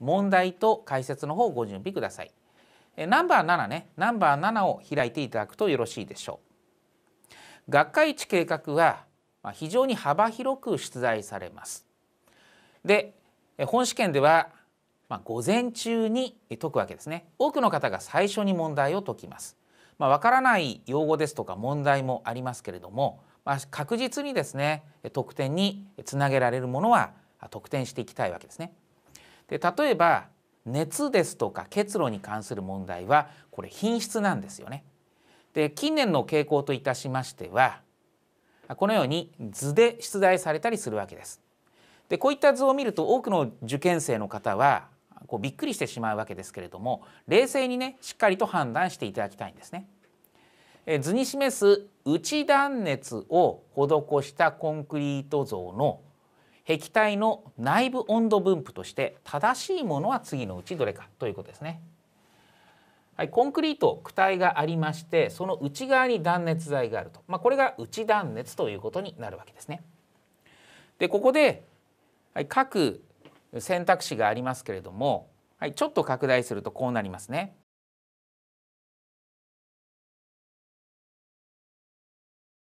問題と解説の方ご準備ください。ナンバー7ねナンバー7を開いていただくとよろしいでしょう。学会地計画は非常に幅広く出題されます。で本試験では、ま午前中に解くわけですね。多くの方が最初に問題を解きます。まあ、分からない用語ですとか問題もありますけれども、まあ、確実にですね得点につなげられるものは得点していきたいわけですね。で例えば熱ですとか結露に関する問題はこれ品質なんですよね。で近年の傾向といたしましてはこのように図で出題されたりするわけです。でこういった図を見ると多くの受験生の方はこうびっくりしてしまうわけですけれども冷静にねしっかりと判断していただきたいんですね。え図に示す内断熱を施したコンクリート像の液体の内部温度分布として正しいものは次のうちどれかということですね。はい、コンクリート躯体がありましてその内側に断熱材があると、まあ、これが内断熱ということになるわけですね。でここで、はい、各選択肢がありますけれども、はい、ちょっと拡大するとこうなりますね。